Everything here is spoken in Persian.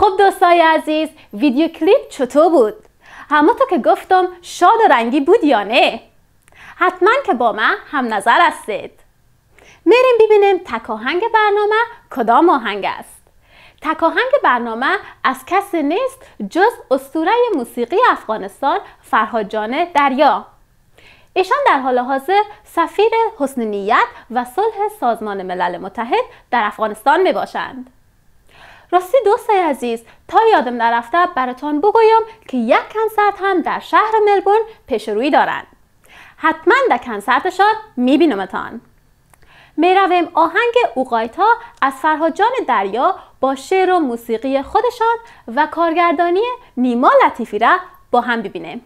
خب دوستای عزیز ویدیو کلیپ چطور بود؟ همونطور که گفتم شاد و رنگی بود یا نه؟ حتما که با من هم نظر هستید میریم ببینیم تکاهنگ برنامه کدام آهنگ است تکاهنگ برنامه از کسی نیست جز استوره موسیقی افغانستان فرهادجان دریا ایشان در حال حاضر سفیر حسن نیت و صلح سازمان ملل متحد در افغانستان میباشند راستی دوستای عزیز تا یادم نرفته براتان بگویم که یک کنسرت هم در شهر ملبورن پیش روی دارند حتما در کنسرتشان میبینمتان میرویم آهنگ اوقایتا از جان دریا با شعر و موسیقی خودشان و کارگردانی نیما لطیفی را با هم ببینیم